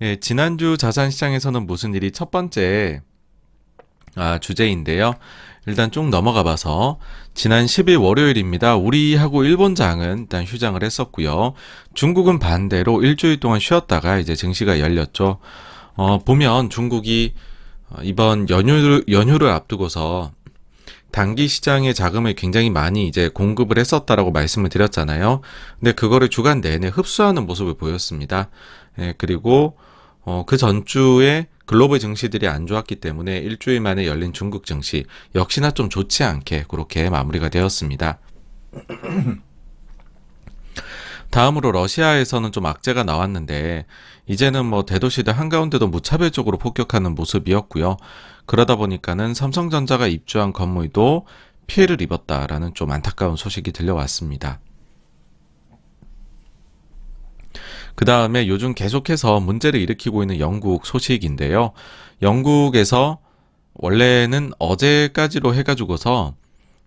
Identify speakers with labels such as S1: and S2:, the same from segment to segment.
S1: 예, 지난주 자산시장에서는 무슨 일이 첫 번째 아, 주제인데요. 일단 쭉 넘어가 봐서 지난 10일 월요일입니다. 우리하고 일본장은 일단 휴장을 했었고요. 중국은 반대로 일주일 동안 쉬었다가 이제 증시가 열렸죠. 어, 보면 중국이 이번 연휴를, 연휴를 앞두고서 단기 시장에 자금을 굉장히 많이 이제 공급을 했었다라고 말씀을 드렸잖아요. 근데 그거를 주간 내내 흡수하는 모습을 보였습니다. 예, 그리고 어, 그 전주에 글로벌 증시들이 안 좋았기 때문에 일주일 만에 열린 중국 증시 역시나 좀 좋지 않게 그렇게 마무리가 되었습니다. 다음으로 러시아에서는 좀 악재가 나왔는데 이제는 뭐 대도시들 한가운데도 무차별적으로 폭격하는 모습이었고요. 그러다 보니까는 삼성전자가 입주한 건물도 피해를 입었다라는 좀 안타까운 소식이 들려왔습니다. 그 다음에 요즘 계속해서 문제를 일으키고 있는 영국 소식인데요. 영국에서 원래는 어제까지로 해가지고서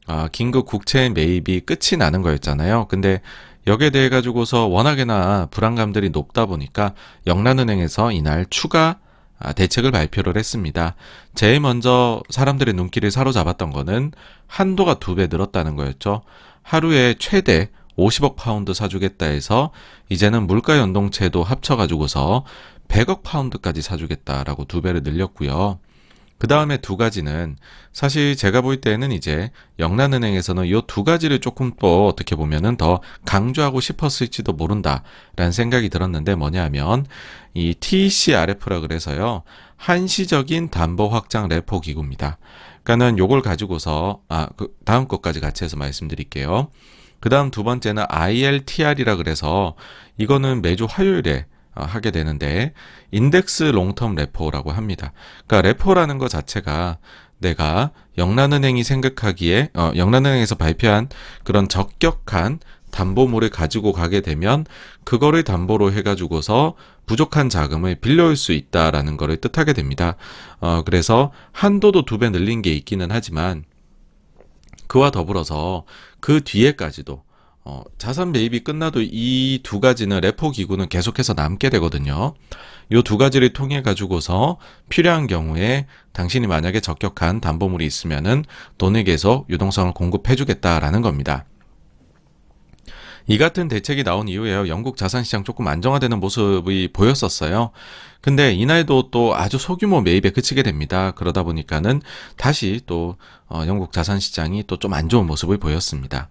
S1: 아, 긴급 국채 매입이 끝이 나는 거였잖아요. 근데 여기에 대해 가지고서 워낙에나 불안감들이 높다 보니까 영란은행에서 이날 추가 아, 대책을 발표를 했습니다. 제일 먼저 사람들의 눈길을 사로잡았던 거는 한도가 두 배 늘었다는 거였죠. 하루에 최대 50억 파운드 사주겠다 해서 이제는 물가 연동체도 합쳐가지고서 100억 파운드까지 사주겠다라고 두 배를 늘렸고요. 그 다음에 두 가지는 사실 제가 볼 때는 이제 영란은행에서는 이 두 가지를 조금 또 어떻게 보면은 더 강조하고 싶었을지도 모른다라는 생각이 들었는데 뭐냐면 이 TCRF라 e 그래서요 한시적인 담보 확장 레포 기구입니다. 그러니까는 요걸 가지고서 아 그 다음 것까지 같이 해서 말씀드릴게요. 그 다음 두 번째는 ILTR이라 그래서 이거는 매주 화요일에 어, 하게 되는데 인덱스 롱텀 레포라고 합니다. 그러니까 레포라는 것 자체가 내가 영란은행이 생각하기에 어, 영란은행에서 발표한 그런 적격한 담보물을 가지고 가게 되면 그거를 담보로 해가지고서 부족한 자금을 빌려올 수 있다라는 거를 뜻하게 됩니다. 어, 그래서 한도도 두 배 늘린 게 있기는 하지만 그와 더불어서 그 뒤에까지도 어, 자산 매입이 끝나도 이 두 가지는 레포 기구는 계속해서 남게 되거든요. 이 두 가지를 통해 가지고서 필요한 경우에 당신이 만약에 적격한 담보물이 있으면은 돈에게서 유동성을 공급해 주겠다라는 겁니다. 이 같은 대책이 나온 이후에 영국 자산시장 조금 안정화되는 모습이 보였었어요. 근데 이날도 또 아주 소규모 매입에 그치게 됩니다. 그러다 보니까는 다시 또 어, 영국 자산시장이 또 좀 안 좋은 모습을 보였습니다.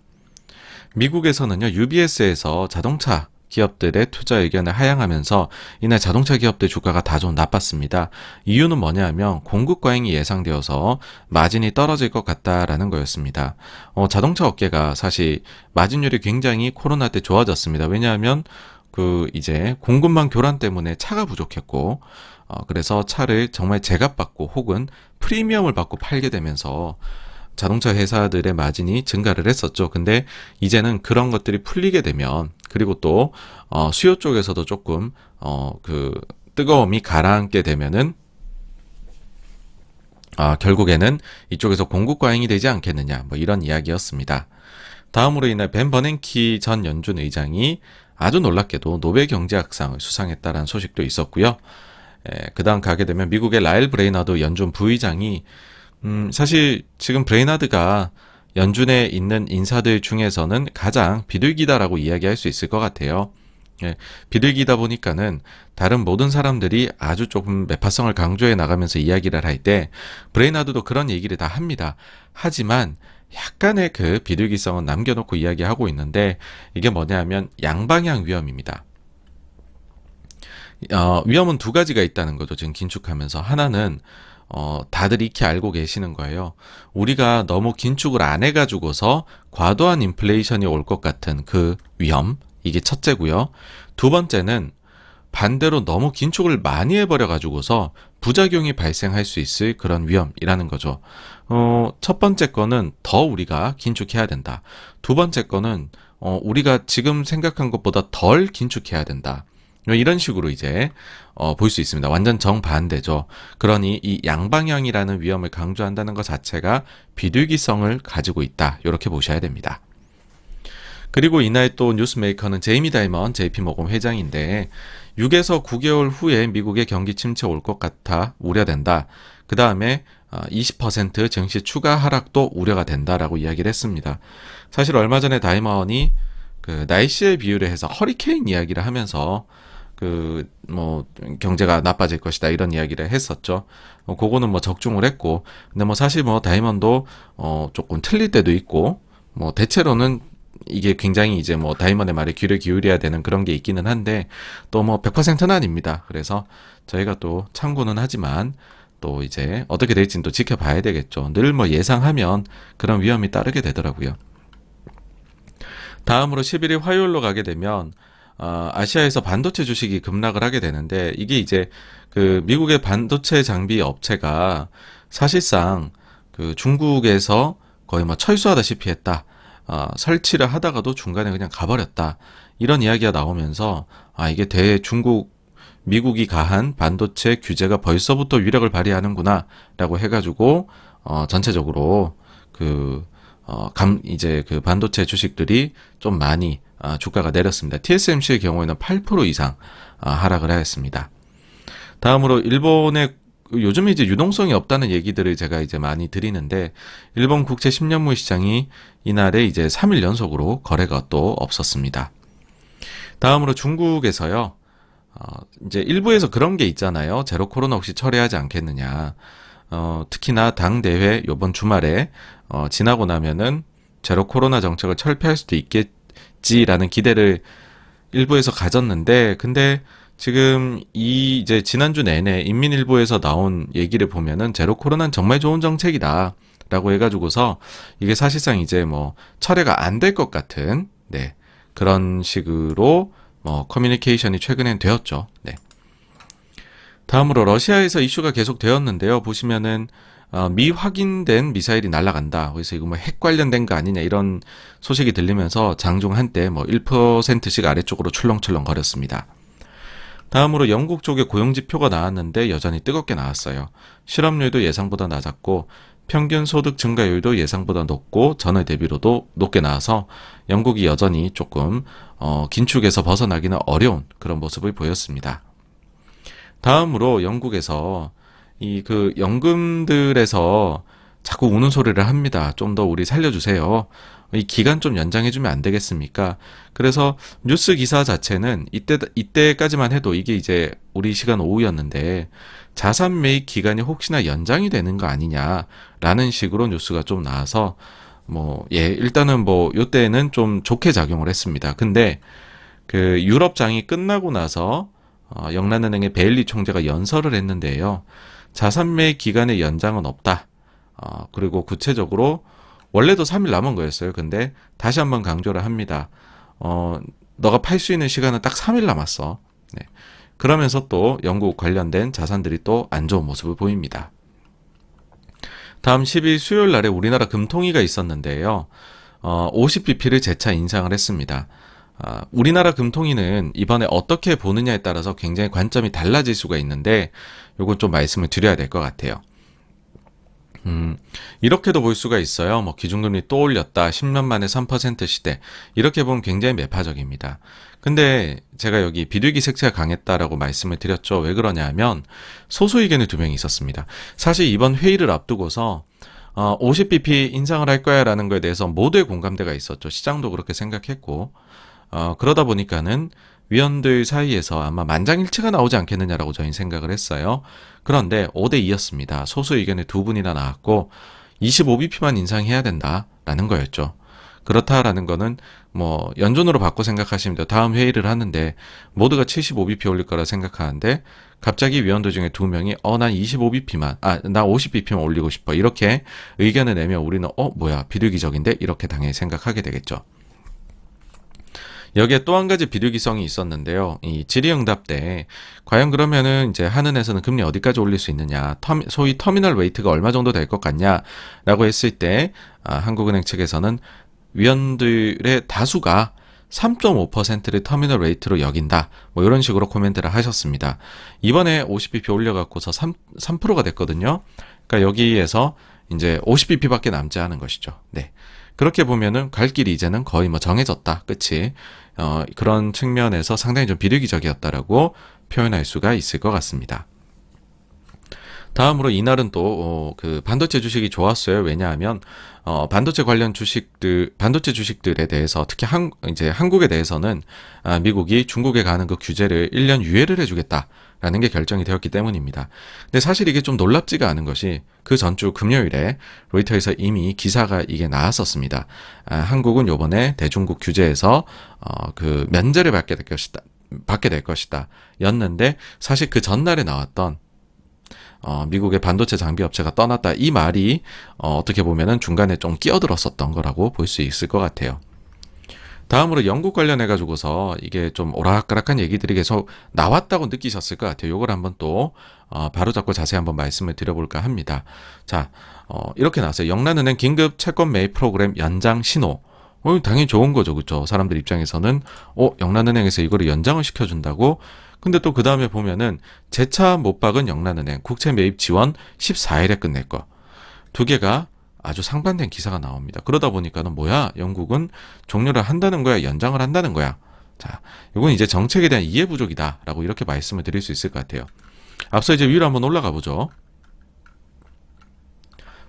S1: 미국에서는요, UBS에서 자동차 기업들의 투자 의견을 하향하면서 이날 자동차 기업들 주가가 다 좀 나빴습니다. 이유는 뭐냐 하면 공급 과잉이 예상되어서 마진이 떨어질 것 같다라는 거였습니다. 어, 자동차 업계가 사실 마진율이 굉장히 코로나 때 좋아졌습니다. 왜냐하면 그 이제 공급망 교란 때문에 차가 부족했고 어, 그래서 차를 정말 제값 받고 혹은 프리미엄을 받고 팔게 되면서 자동차 회사들의 마진이 증가를 했었죠. 근데 이제는 그런 것들이 풀리게 되면 그리고 또 어, 수요 쪽에서도 조금 어, 그 뜨거움이 가라앉게 되면은 아, 결국에는 이쪽에서 공급 과잉이 되지 않겠느냐 뭐 이런 이야기였습니다. 다음으로 이날 벤 버냉키 전 연준 의장이 아주 놀랍게도 노벨 경제학상을 수상했다라는 소식도 있었고요. 그 다음 가게 되면 미국의 라일 브레이나도 연준 부의장이 음, 사실 지금 브레이나드가 연준에 있는 인사들 중에서는 가장 비둘기다라고 이야기할 수 있을 것 같아요. 예, 비둘기다 보니까는 다른 모든 사람들이 아주 조금 매파성을 강조해 나가면서 이야기를 할 때 브레이나드도 그런 얘기를 다 합니다. 하지만 약간의 그 비둘기성은 남겨놓고 이야기하고 있는데 이게 뭐냐면 양방향 위험입니다. 어, 위험은 두 가지가 있다는 거죠. 지금 긴축하면서 하나는 어, 다들 익히 알고 계시는 거예요. 우리가 너무 긴축을 안 해가지고서 과도한 인플레이션이 올 것 같은 그 위험, 이게 첫째고요. 두 번째는 반대로 너무 긴축을 많이 해버려가지고서 부작용이 발생할 수 있을 그런 위험이라는 거죠. 어, 첫 번째 거는 더 우리가 긴축해야 된다. 두 번째 거는 어, 우리가 지금 생각한 것보다 덜 긴축해야 된다. 어, 이런 식으로 이제 어, 볼 수 있습니다. 완전 정반대죠. 그러니 이 양방향이라는 위험을 강조한다는 것 자체가 비둘기성을 가지고 있다. 이렇게 보셔야 됩니다. 그리고 이날 또 뉴스메이커는 제이미 다이먼 JP 모금 회장인데 6에서 9개월 후에 미국의 경기 침체 올 것 같아 우려된다. 그 다음에 20% 어, 증시 추가 하락도 우려가 된다라고 이야기를 했습니다. 사실 얼마 전에 다이먼이 그 날씨의 비유를 해서 허리케인 이야기를 하면서 그뭐 경제가 나빠질 것이다 이런 이야기를 했었죠. 어, 그거는 뭐 적중을 했고, 근데 뭐 사실 뭐 다이먼도 어 조금 틀릴 때도 있고, 뭐 대체로는 이게 굉장히 이제 뭐 다이먼의 말에 귀를 기울여야 되는 그런 게 있기는 한데 또 뭐 100%는 아닙니다. 그래서 저희가 또 참고는 하지만 또 이제 어떻게 될지는 또 지켜봐야 되겠죠. 늘 뭐 예상하면 그런 위험이 따르게 되더라고요. 다음으로 11일 화요일로 가게 되면 아, 아시아에서 반도체 주식이 급락을 하게 되는데 이게 이제 그 미국의 반도체 장비 업체가 사실상 그 중국에서 거의 뭐 철수하다시피 했다. 어, 설치를 하다가도 중간에 그냥 가버렸다. 이런 이야기가 나오면서 아 이게 대중국 미국이 가한 반도체 규제가 벌써부터 위력을 발휘하는구나라고 해가지고 어 전체적으로 그 어, 감, 이제 그 반도체 주식들이 좀 많이 아, 주가가 내렸습니다. TSMC의 경우에는 8% 이상 아, 하락을 하였습니다. 다음으로 일본의 요즘에 이제 유동성이 없다는 얘기들을 제가 이제 많이 드리는데 일본 국채 10년물 시장이 이날에 이제 3일 연속으로 거래가 또 없었습니다. 다음으로 중국에서요. 어, 이제 일부에서 그런 게 있잖아요. 제로 코로나 혹시 철회하지 않겠느냐. 어, 특히나 당 대회 요번 주말에 어, 지나고 나면은 제로 코로나 정책을 철폐할 수도 있겠지라는 기대를 일부에서 가졌는데 근데 지금 이 이제 지난주 내내 인민일보에서 나온 얘기를 보면은 제로 코로나는 정말 좋은 정책이다. 라고 해가지고서 이게 사실상 이제 뭐 철회가 안 될 것 같은 네 그런 식으로 뭐 커뮤니케이션이 최근엔 되었죠. 네. 다음으로 러시아에서 이슈가 계속 되었는데요. 보시면은 어, 미확인된 미사일이 날아간다. 그래서 이거 뭐 핵 관련된 거 아니냐 이런 소식이 들리면서 장중 한때 뭐 1%씩 아래쪽으로 출렁출렁 거렸습니다. 다음으로 영국 쪽의 고용지표가 나왔는데 여전히 뜨겁게 나왔어요. 실업률도 예상보다 낮았고 평균 소득 증가율도 예상보다 높고 전월 대비로도 높게 나와서 영국이 여전히 조금 어, 긴축에서 벗어나기는 어려운 그런 모습을 보였습니다. 다음으로 영국에서 이 그 연금들에서 자꾸 우는 소리를 합니다. 좀 더 우리 살려주세요. 이 기간 좀 연장해주면 안 되겠습니까? 그래서 뉴스 기사 자체는 이때, 이때까지만 해도 이게 이제 우리 시간 오후였는데 자산 매입 기간이 혹시나 연장이 되는 거 아니냐라는 식으로 뉴스가 좀 나와서 뭐, 예, 일단은 뭐, 요때는 좀 좋게 작용을 했습니다. 근데 그 유럽 장이 끝나고 나서 어, 영란은행의 베일리 총재가 연설을 했는데요. 자산매 기간의 연장은 없다. 어, 그리고 구체적으로 원래도 3일 남은 거였어요. 근데 다시 한번 강조를 합니다. 어, 너가 팔 수 있는 시간은 딱 3일 남았어. 네. 그러면서 또 영국 관련된 자산들이 또 안 좋은 모습을 보입니다. 다음 10일 수요일 날에 우리나라 금통위가 있었는데요. 어, 50bp를 재차 인상을 했습니다. 아, 우리나라 금통위는 이번에 어떻게 보느냐에 따라서 굉장히 관점이 달라질 수가 있는데 요건 좀 말씀을 드려야 될 것 같아요. 음, 이렇게도 볼 수가 있어요. 뭐 기준금리 또 올렸다. 10년 만에 3% 시대. 이렇게 보면 굉장히 매파적입니다. 근데 제가 여기 비둘기 색채가 강했다라고 말씀을 드렸죠. 왜 그러냐면 하 소수 의견이 두 명이 있었습니다. 사실 이번 회의를 앞두고서 어, 50bp 인상을 할 거야라는 거에 대해서 모두의 공감대가 있었죠. 시장도 그렇게 생각했고. 어, 그러다 보니까는 위원들 사이에서 아마 만장일치가 나오지 않겠느냐라고 저희는 생각을 했어요. 그런데 5대 2였습니다. 소수 의견에 두 분이나 나왔고 25bp만 인상해야 된다라는 거였죠. 그렇다라는 거는 뭐연준으로 바꿔 생각하시면 돼요. 다음 회의를 하는데 모두가 75bp 올릴 거라 생각하는데 갑자기 위원들 중에 두 명이 어 난 25bp만 아 나 50bp만 올리고 싶어 이렇게 의견을 내면 우리는 어 뭐야 비둘기적인데 이렇게 당연히 생각하게 되겠죠. 여기에 또 한 가지 비리기성이 있었는데요. 이 질의응답 때 과연 그러면은 이제 한은에서는 금리 어디까지 올릴 수 있느냐, 터미, 소위 터미널 웨이트가 얼마 정도 될 것 같냐라고 했을 때 아, 한국은행 측에서는 위원들의 다수가 3.5%를 터미널 웨이트로 여긴다. 뭐 이런 식으로 코멘트를 하셨습니다. 이번에 50bp 올려갖고서 3, 3%가 됐거든요. 그러니까 여기에서 이제 50bp밖에 남지 않은 것이죠. 네. 그렇게 보면은 갈 길이 이제는 거의 뭐 정해졌다. 끝이. 어, 그런 측면에서 상당히 좀 비律기적이었다라고 표현할 수가 있을 것 같습니다. 다음으로 이날은 또, 어, 그, 반도체 주식이 좋았어요. 왜냐하면, 어, 반도체 관련 주식들, 반도체 주식들에 대해서 특히 한, 이제 한국에 대해서는, 아, 미국이 중국에 가는 그 규제를 1년 유예를 해주겠다. 라는 게 결정이 되었기 때문입니다. 근데 사실 이게 좀 놀랍지가 않은 것이 그 전주 금요일에 로이터에서 이미 기사가 이게 나왔었습니다. 아, 한국은 요번에 대중국 규제에서 어, 그 면제를 받게 될 것이다. 받게 될 것이다. 였는데 사실 그 전날에 나왔던 어, 미국의 반도체 장비 업체가 떠났다. 이 말이 어, 어떻게 보면은 중간에 좀 끼어들었었던 거라고 볼 수 있을 것 같아요. 다음으로 영국 관련해 가지고서 이게 좀 오락가락한 얘기들이 계속 나왔다고 느끼셨을 것 같아요. 요걸 한번 또 어, 바로잡고 자세히 한번 말씀을 드려볼까 합니다. 자, 어, 이렇게 나왔어요. 영란은행 긴급 채권 매입 프로그램 연장 신호. 어, 당연히 좋은 거죠, 그렇 사람들 입장에서는 어, 영란은행에서 이거를 연장을 시켜준다고. 근데 또 그 다음에 보면은 재차 못 박은 영란은행 국채 매입 지원 14일에 끝낼 거. 두 개가 아주 상반된 기사가 나옵니다. 그러다 보니까는 뭐야? 영국은 종료를 한다는 거야? 연장을 한다는 거야? 자, 이건 이제 정책에 대한 이해 부족이다라고 이렇게 말씀을 드릴 수 있을 것 같아요. 앞서 이제 위로 한번 올라가 보죠.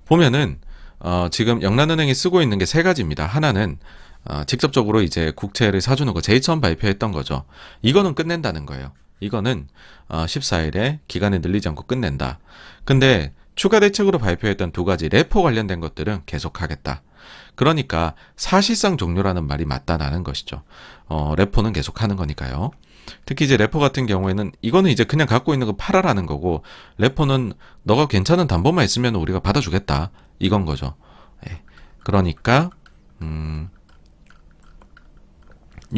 S1: 보면은 어, 지금 영란은행이 쓰고 있는 게 세 가지입니다. 하나는 어, 직접적으로 이제 국채를 사주는 거 제일 처음 발표했던 거죠. 이거는 끝낸다는 거예요. 이거는 어, 14일에 기간을 늘리지 않고 끝낸다. 근데 추가 대책으로 발표했던 두 가지 레포 관련된 것들은 계속하겠다. 그러니까 사실상 종료라는 말이 맞다라는 것이죠. 어, 레포는 계속하는 거니까요. 특히 이제 레포 같은 경우에는 이거는 이제 그냥 갖고 있는 거 팔아라는 거고 레포는 너가 괜찮은 담보만 있으면 우리가 받아주겠다 이건 거죠. 예. 그러니까 음,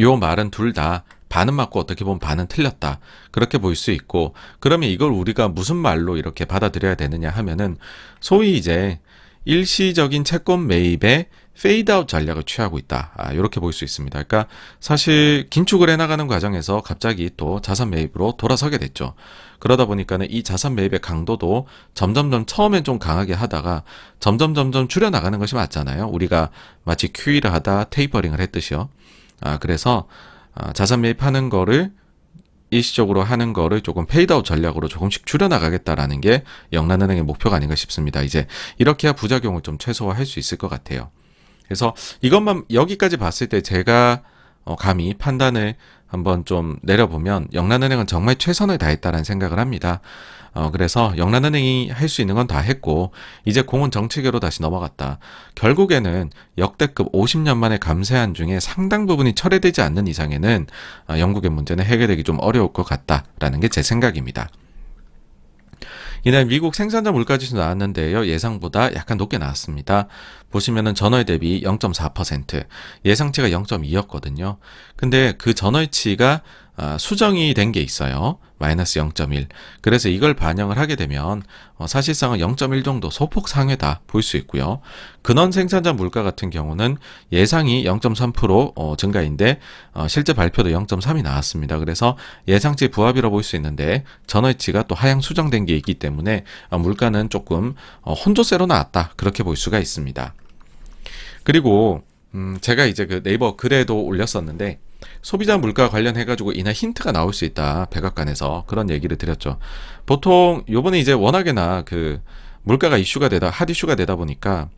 S1: 요 말은 둘다 반은 맞고 어떻게 보면 반은 틀렸다. 그렇게 볼 수 있고 그러면 이걸 우리가 무슨 말로 이렇게 받아들여야 되느냐 하면은 소위 이제 일시적인 채권 매입에 페이드아웃 전략을 취하고 있다. 아, 이렇게 볼 수 있습니다. 그러니까 사실 긴축을 해나가는 과정에서 갑자기 또 자산 매입으로 돌아서게 됐죠. 그러다 보니까는 이 자산 매입의 강도도 점점점 처음엔 좀 강하게 하다가 점점점점 줄여나가는 것이 맞잖아요. 우리가 마치 QE를 하다 테이퍼링을 했듯이요. 아, 그래서 아, 자산 매입하는 거를 일시적으로 하는 거를 조금 페이드아웃 전략으로 조금씩 줄여나가겠다라는 게 영란은행의 목표가 아닌가 싶습니다. 이제 이렇게 야 부작용을 좀 최소화할 수 있을 것 같아요. 그래서 이것만 여기까지 봤을 때 제가 어, 감히 판단을 한번 좀 내려보면 영란은행은 정말 최선을 다했다라는 생각을 합니다. 어, 그래서 영란은행이 할 수 있는 건 다 했고 이제 공은 정책으로 다시 넘어갔다. 결국에는 역대급 50년 만에감세한 중에 상당 부분이 철회되지 않는 이상에는 어, 영국의 문제는 해결되기 좀 어려울 것 같다라는 게 제 생각입니다. 이날 미국 생산자 물가지수 나왔는데요. 예상보다 약간 높게 나왔습니다. 보시면은 전월 대비 0.4%, 예상치가 0.2였거든요. 근데 그 전월치가 아, 수정이 된 게 있어요. 마이너스 0.1. 그래서 이걸 반영을 하게 되면 어, 사실상은 0.1 정도 소폭 상회다 볼 수 있고요. 근원 생산자 물가 같은 경우는 예상이 0.3% 어, 증가인데 어, 실제 발표도 0.3이 나왔습니다. 그래서 예상치 부합이라 고볼 수 있는데 전월치가 또 하향 수정된 게 있기 때문에 물가는 조금 혼조세로 나왔다 그렇게 볼 수가 있습니다. 그리고 음, 제가 이제 그 네이버 글에도 올렸었는데 소비자 물가 관련해 가지고 이날 힌트가 나올 수 있다. 백악관에서 그런 얘기를 드렸죠. 보통 요번에 이제 워낙에나 그 물가가 이슈가 되다 핫 이슈가 되다 보니까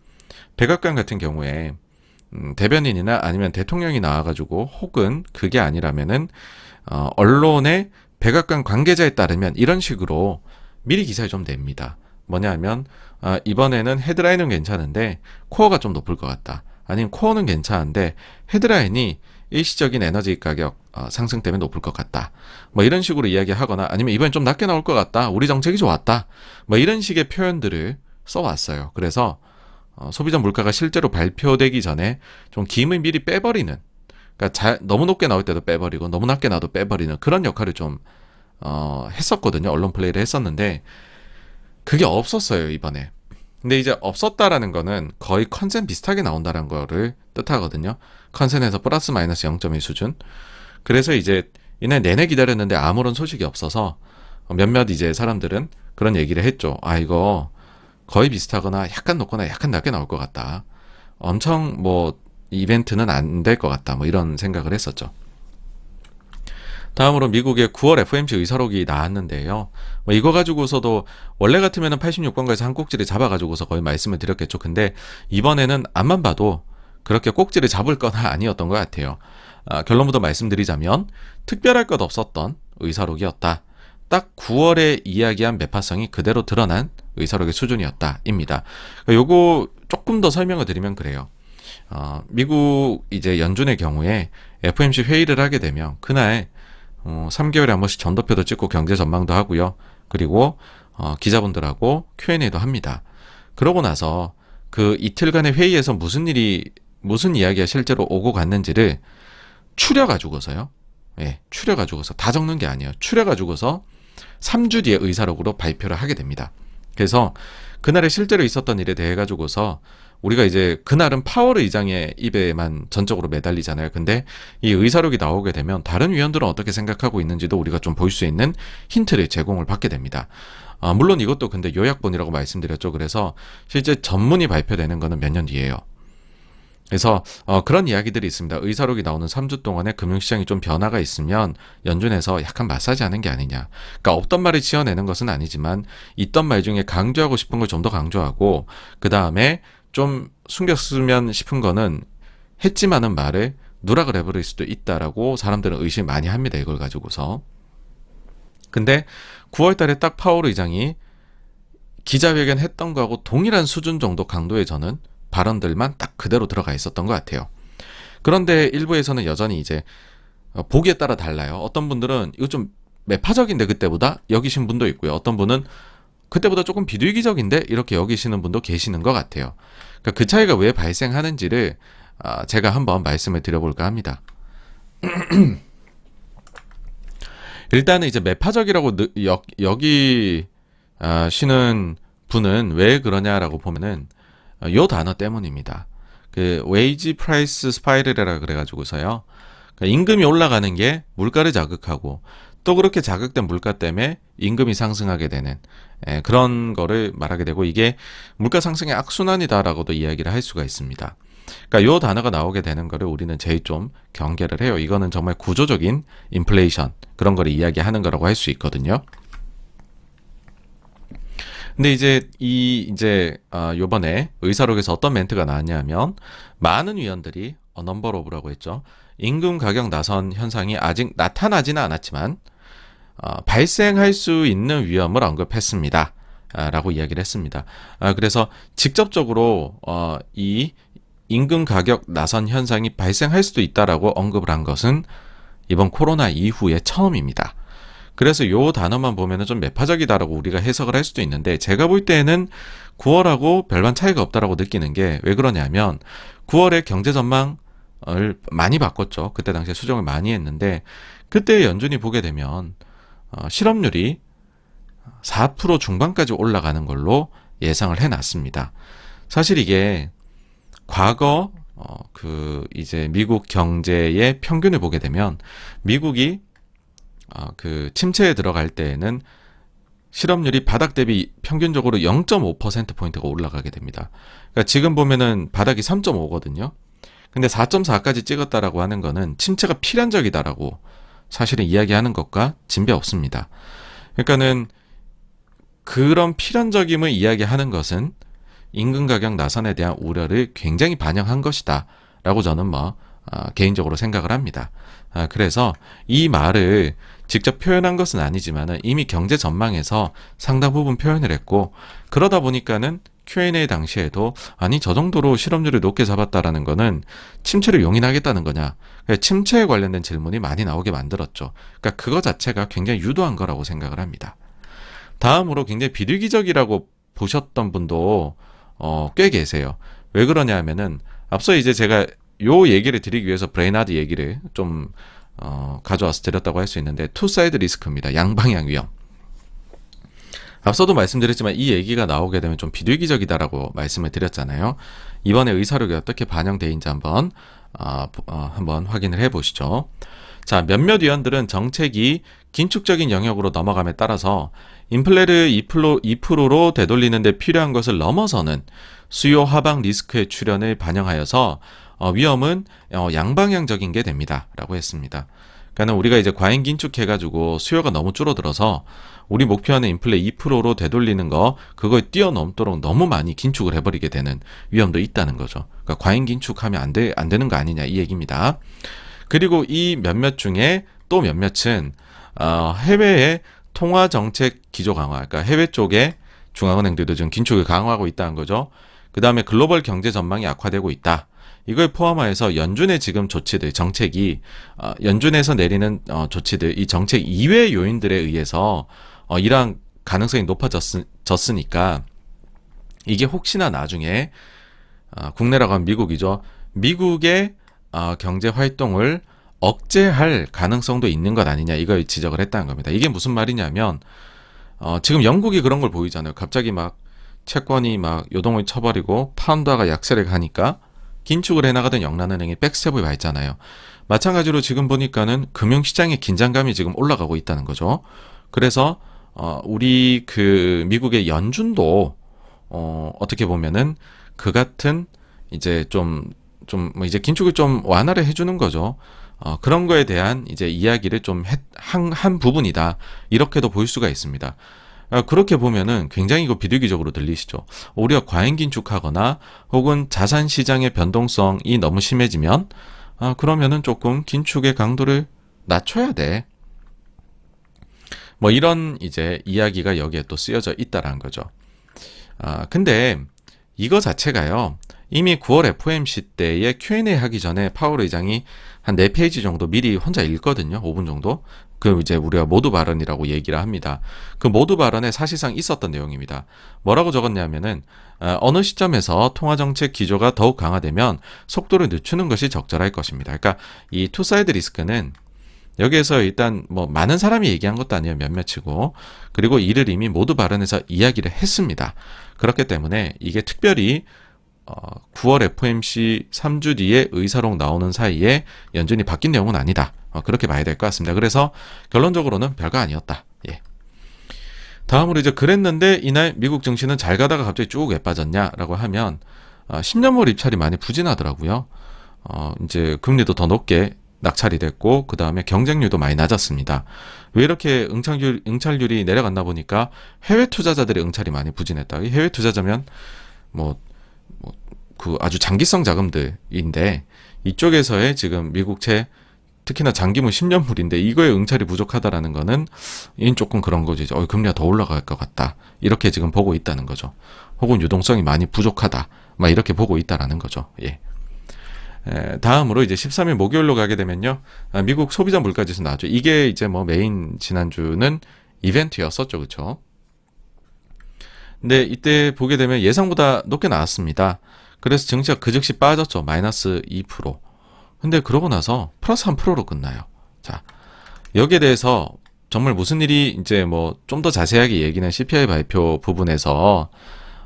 S1: 백악관 같은 경우에 음, 대변인이나 아니면 대통령이 나와가지고 혹은 그게 아니라면은 어, 언론의 백악관 관계자에 따르면 이런 식으로 미리 기사를 좀 냅니다. 뭐냐면 아, 이번에는 헤드라인은 괜찮은데 코어가 좀 높을 것 같다. 아니면 코어는 괜찮은데 헤드라인이 일시적인 에너지 가격 어, 상승 때문에 높을 것 같다. 뭐 이런 식으로 이야기하거나 아니면 이번엔 좀 낮게 나올 것 같다. 우리 정책이 좋았다. 뭐 이런 식의 표현들을 써왔어요. 그래서 어, 소비자 물가가 실제로 발표되기 전에 좀 김을 미리 빼버리는 그러니까 자, 너무 높게 나올 때도 빼버리고 너무 낮게 나도 빼버리는 그런 역할을 좀 어, 했었거든요. 언론 플레이를 했었는데 그게 없었어요 이번에. 근데 이제 없었다라는 거는 거의 컨셉 비슷하게 나온다는 거를 뜻하거든요. 컨센에서 플러스 마이너스 0.1 수준. 그래서 이제 이날 내내 기다렸는데 아무런 소식이 없어서 몇몇 이제 사람들은 그런 얘기를 했죠. 아 이거 거의 비슷하거나 약간 높거나 약간 낮게 나올 것 같다. 엄청 뭐 이벤트는 안 될 것 같다. 뭐 이런 생각을 했었죠. 다음으로 미국의 9월 FMC 의사록이 나왔는데요. 뭐 이거 가지고서도 원래 같으면 86번가에서 한 꼭지를 잡아가지고서 거의 말씀을 드렸겠죠. 근데 이번에는 앞만 봐도 그렇게 꼭지를 잡을 건 아니었던 것 같아요. 아, 결론부터 말씀드리자면 특별할 것 없었던 의사록이었다. 딱 9월에 이야기한 매파성이 그대로 드러난 의사록의 수준이었다입니다. 그러니까 요거 조금 더 설명을 드리면 그래요. 어, 미국 이제 연준의 경우에 f m c 회의를 하게 되면 그날 어, 3개월에 한 번씩 전도표도 찍고 경제 전망도 하고요. 그리고 어, 기자분들하고 Q&A도 합니다. 그러고 나서 그 이틀간의 회의에서 무슨 일이 무슨 이야기가 실제로 오고 갔는지를 추려가지고서요. 예, 추려가지고서 다 적는 게 아니에요. 추려가지고서 3주 뒤에 의사록으로 발표를 하게 됩니다. 그래서 그날에 실제로 있었던 일에 대해 가지고서 우리가 이제 그날은 파월 의장의 입에만 전적으로 매달리잖아요. 근데 이 의사록이 나오게 되면 다른 위원들은 어떻게 생각하고 있는지도 우리가 좀 볼 수 있는 힌트를 제공을 받게 됩니다. 아, 물론 이것도 근데 요약본이라고 말씀드렸죠. 그래서 실제 전문이 발표되는 거는 몇 년 뒤에요. 그래서 어, 그런 이야기들이 있습니다. 의사록이 나오는 3주 동안에 금융시장이 좀 변화가 있으면 연준에서 약간 마사지하는 게 아니냐. 그러니까 없던 말을 지어내는 것은 아니지만 있던 말 중에 강조하고 싶은 걸 좀 더 강조하고 그 다음에 좀 숨겼으면 싶은 거는 했지만은 말에 누락을 해버릴 수도 있다라고 사람들은 의심 많이 합니다. 이걸 가지고서. 근데 9월 달에 딱 파월 의장이 기자회견 했던 거하고 동일한 수준 정도 강도에 저는 발언들만 딱 그대로 들어가 있었던 것 같아요. 그런데 일부에서는 여전히 이제 어, 보기에 따라 달라요. 어떤 분들은 이거 좀 매파적인데 그때보다 여기신 분도 있고요. 어떤 분은 그때보다 조금 비둘기적인데 이렇게 여기시는 분도 계시는 것 같아요. 그러니까 그 차이가 왜 발생하는지를 아, 제가 한번 말씀을 드려볼까 합니다. 일단은 이제 매파적이라고 여기 아, 시는 분은 왜 그러냐라고 보면은 아, 요 단어 때문입니다. 그 웨이지 프라이스 스파이럴이라 그래가지고서요. 그러니까 임금이 올라가는 게 물가를 자극하고 또 그렇게 자극된 물가 때문에 임금이 상승하게 되는 예, 그런 거를 말하게 되고 이게 물가 상승의 악순환이다라고도 이야기를 할 수가 있습니다. 그러니까 요 단어가 나오게 되는 거를 우리는 제일 좀 경계를 해요. 이거는 정말 구조적인 인플레이션 그런 거를 이야기하는 거라고 할 수 있거든요. 근데 이제 이 이제 아 요번에 의사록에서 어떤 멘트가 나왔냐면 많은 위원들이 어 넘버 오브라고 했죠. 임금 가격 나선 현상이 아직 나타나지는 않았지만 어, 발생할 수 있는 위험을 언급했습니다. 아, 라고 이야기를 했습니다. 아, 그래서 직접적으로 어, 이 임금 가격 나선 현상이 발생할 수도 있다라고 언급을 한 것은 이번 코로나 이후에 처음입니다. 그래서 요 단어만 보면은 좀 매파적이다라고 우리가 해석을 할 수도 있는데 제가 볼 때는 에 9월하고 별반 차이가 없다라고 느끼는 게 왜 그러냐면 9월에 경제 전망을 많이 바꿨죠. 그때 당시에 수정을 많이 했는데 그때 연준이 보게 되면 어, 실업률이 4% 중반까지 올라가는 걸로 예상을 해놨습니다. 사실 이게 과거 어, 그 이제 미국 경제의 평균을 보게 되면 미국이 어, 그 침체에 들어갈 때에는 실업률이 바닥 대비 평균적으로 0.5% 포인트가 올라가게 됩니다. 그러니까 지금 보면은 바닥이 3.5거든요. 근데 4.4까지 찍었다라고 하는 거는 침체가 필연적이다라고 사실은 이야기하는 것과 진배 없습니다. 그러니까는 그런 필연적임을 이야기하는 것은 임금 가격 나선에 대한 우려를 굉장히 반영한 것이다라고 저는 뭐 아, 개인적으로 생각을 합니다. 아, 그래서 이 말을 직접 표현한 것은 아니지만 이미 경제 전망에서 상당 부분 표현을 했고 그러다 보니까는 Q&A 당시에도 아니 저 정도로 실업률을 높게 잡았다라는 거는 침체를 용인하겠다는 거냐 그러니까 침체에 관련된 질문이 많이 나오게 만들었죠. 그러니까 그거 자체가 굉장히 유도한 거라고 생각을 합니다. 다음으로 굉장히 비둘기적이라고 보셨던 분도 어, 꽤 계세요. 왜 그러냐 하면은 앞서 이제 제가 요 얘기를 드리기 위해서 브레인하드 얘기를 좀 어, 가져와서 드렸다고 할 수 있는데 투 사이드 리스크입니다. 양방향 위험. 앞서도 말씀드렸지만 이 얘기가 나오게 되면 좀 비둘기적이다라고 말씀을 드렸잖아요. 이번에 의사록이 어떻게 반영돼 있는지 한번 어, 어, 한번 확인을 해보시죠. 자, 몇몇 위원들은 정책이 긴축적인 영역으로 넘어감에 따라서 인플레를 2%, 2%로 되돌리는데 필요한 것을 넘어서는 수요 하방 리스크의 출현을 반영하여서 어, 위험은 어, 양방향적인 게 됩니다라고 했습니다. 그러니까 우리가 이제 과잉 긴축해가지고 수요가 너무 줄어들어서 우리 목표하는 인플레 2%로 되돌리는 거 그걸 뛰어넘도록 너무 많이 긴축을 해버리게 되는 위험도 있다는 거죠. 그러니까 과잉 긴축하면 안, 되, 안 되는 거 아니냐 이 얘기입니다. 그리고 이 몇몇 중에 또 몇몇은 어, 해외의 통화 정책 기조 강화, 그러니까 해외 쪽에 중앙은행들도 지금 긴축을 강화하고 있다는 거죠. 그 다음에 글로벌 경제 전망이 악화되고 있다. 이걸 포함하여서 연준의 지금 조치들 정책이 어, 연준에서 내리는 어, 조치들 이 정책 이외 요인들에 의해서 어, 이러한 가능성이 높아졌으니까 이게 혹시나 나중에 어, 국내라고 하면 미국이죠. 미국의 어, 경제 활동을 억제할 가능성도 있는 것 아니냐 이걸 지적을 했다는 겁니다. 이게 무슨 말이냐면 어, 지금 영국이 그런 걸 보이잖아요. 갑자기 막 채권이 막 요동을 쳐버리고 파운드가 화 약세를 가니까 긴축을 해나가던 영란은행이 백스텝을 와 있잖아요. 마찬가지로 지금 보니까는 금융시장의 긴장감이 지금 올라가고 있다는 거죠. 그래서 어, 우리 그 미국의 연준도 어, 어떻게 보면은 그 같은 이제 좀좀 좀 뭐 이제 긴축을 좀 완화를 해주는 거죠. 어, 그런 거에 대한 이제 이야기를 좀 한, 한 부분이다. 이렇게도 볼 수가 있습니다. 어, 그렇게 보면은 굉장히 이거 비둘기적으로 들리시죠. 오히려 과잉 긴축하거나 혹은 자산 시장의 변동성이 너무 심해지면 아, 그러면은 조금 긴축의 강도를 낮춰야 돼. 뭐 이런 이제 이야기가 여기에 또 쓰여져 있다라는 거죠. 아, 근데 이거 자체가요. 이미 9월 FOMC 때에 Q&A 하기 전에 파월 의장이 한 4페이지 정도 미리 혼자 읽거든요. 5분 정도. 그 이제 우리가 모두 발언이라고 얘기를 합니다. 그 모두 발언에 사실상 있었던 내용입니다. 뭐라고 적었냐면은 어, 어느 시점에서 통화 정책 기조가 더욱 강화되면 속도를 늦추는 것이 적절할 것입니다. 그러니까 이 투사이드 리스크는 여기에서 일단 뭐 많은 사람이 얘기한 것도 아니에요 몇몇이고 그리고 이를 이미 모두 발언에서 이야기를 했습니다. 그렇기 때문에 이게 특별히 어, 9월 FOMC 3주 뒤에 의사록 나오는 사이에 연준이 바뀐 내용은 아니다. 어, 그렇게 봐야 될 것 같습니다. 그래서 결론적으로는 별거 아니었다. 예. 다음으로 이제 그랬는데 이날 미국 증시는 잘 가다가 갑자기 쭉 예빠졌냐라고 하면 어, 10년물 입찰이 많이 부진하더라고요. 어, 이제 금리도 더 높게 낙찰이 됐고 그 다음에 경쟁률도 많이 낮았습니다. 왜 이렇게 응찰률, 응찰률이 내려갔나 보니까 해외 투자자들의 응찰이 많이 부진했다. 해외 투자자면 뭐그 아주 장기성 자금들인데 이쪽에서의 지금 미국채 특히나 장기문 10년물인데 이거에 응찰이 부족하다라는 거는 인 조금 그런 거지 어, 금리가 더 올라갈 것 같다. 이렇게 지금 보고 있다는 거죠. 혹은 유동성이 많이 부족하다. 막 이렇게 보고 있다라는 거죠. 예. 다음으로 이제 13일 목요일로 가게 되면요. 아, 미국 소비자 물가지수 나왔죠. 이게 이제 뭐 메인 지난주는 이벤트였었죠. 그쵸? 근데 이때 보게 되면 예상보다 높게 나왔습니다. 그래서 증시가 그 즉시 빠졌죠. 마이너스 2%. 근데 그러고 나서 플러스 1로 끝나요. 자, 여기에 대해서 정말 무슨 일이 이제 뭐 좀 더 자세하게 얘기는 CPI 발표 부분에서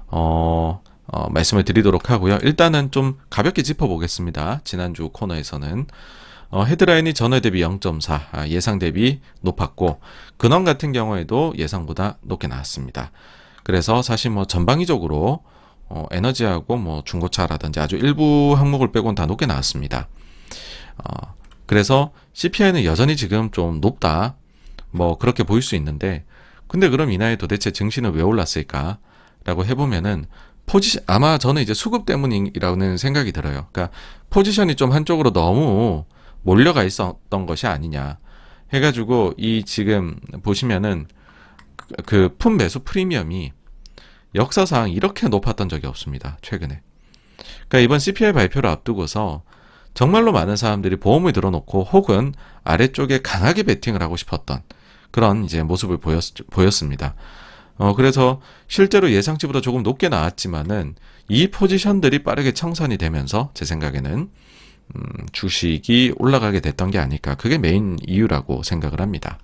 S1: 어, 어, 말씀을 드리도록 하고요. 일단은 좀 가볍게 짚어보겠습니다. 지난주 코너에서는 어, 헤드라인이 전월 대비 0.4 아, 예상 대비 높았고 근원 같은 경우에도 예상보다 높게 나왔습니다. 그래서 사실 뭐 전방위적으로 어, 에너지하고 뭐 중고차라든지 아주 일부 항목을 빼곤 다 높게 나왔습니다. 어, 그래서 CPI는 여전히 지금 좀 높다. 뭐 그렇게 보일 수 있는데 근데 그럼 이 나이 도대체 증시는 왜 올랐을까? 라고 해보면은 포지션 아마 저는 이제 수급 때문이라는 생각이 들어요. 그러니까 포지션이 좀 한쪽으로 너무 몰려가 있었던 것이 아니냐 해가지고 이 지금 보시면은 그품 그 매수 프리미엄이 역사상 이렇게 높았던 적이 없습니다. 최근에. 그러니까 이번 CPI 발표를 앞두고서 정말로 많은 사람들이 보험을 들어놓고 혹은 아래쪽에 강하게 베팅을 하고 싶었던 그런 이제 모습을 보였, 보였습니다. 어, 그래서 실제로 예상치보다 조금 높게 나왔지만은 이 포지션들이 빠르게 청산이 되면서 제 생각에는 음, 주식이 올라가게 됐던 게 아닐까. 그게 메인 이유라고 생각을 합니다.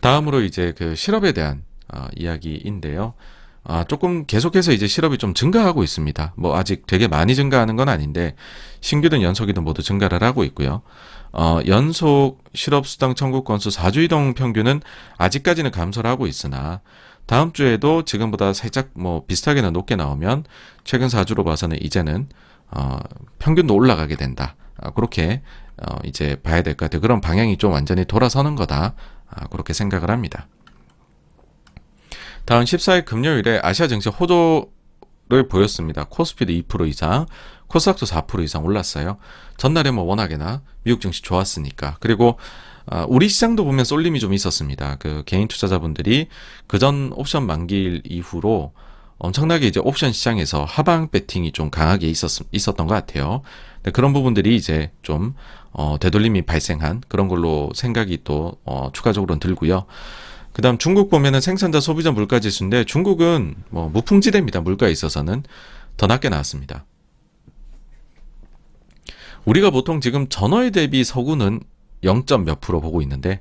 S1: 다음으로 이제 그 실업에 대한 어, 이야기인데요. 아, 조금 계속해서 이제 실업이 좀 증가하고 있습니다. 뭐 아직 되게 많이 증가하는 건 아닌데 신규든 연속이든 모두 증가를 하고 있고요. 어, 연속 실업 수당 청구 건수 4주 이동 평균은 아직까지는 감소를 하고 있으나 다음 주에도 지금보다 살짝 뭐 비슷하게나 높게 나오면 최근 4주로 봐서는 이제는 어, 평균도 올라가게 된다. 아, 그렇게 어, 이제 봐야 될 것 같아요. 그런 방향이 좀 완전히 돌아서는 거다. 아, 그렇게 생각을 합니다. 다음 14일 금요일에 아시아 증시 호조를 보였습니다. 코스피도 2% 이상, 코스닥도 4% 이상 올랐어요. 전날에 뭐 워낙에나 미국 증시 좋았으니까. 그리고 아, 우리 시장도 보면 쏠림이 좀 있었습니다. 그 개인 투자자분들이 그 전 옵션 만기일 이후로 엄청나게 이제 옵션 시장에서 하방 배팅이 좀 강하게 있었, 있었던 것 같아요. 그런 부분들이 이제 좀, 어, 되돌림이 발생한 그런 걸로 생각이 또, 어, 추가적으로는 들고요. 그다음 중국 보면은 생산자 소비자 물가 지수인데 중국은 뭐 무풍지대입니다. 물가에 있어서는 더 낮게 나왔습니다. 우리가 보통 지금 전월 대비 서구는 0. 몇 프로 보고 있는데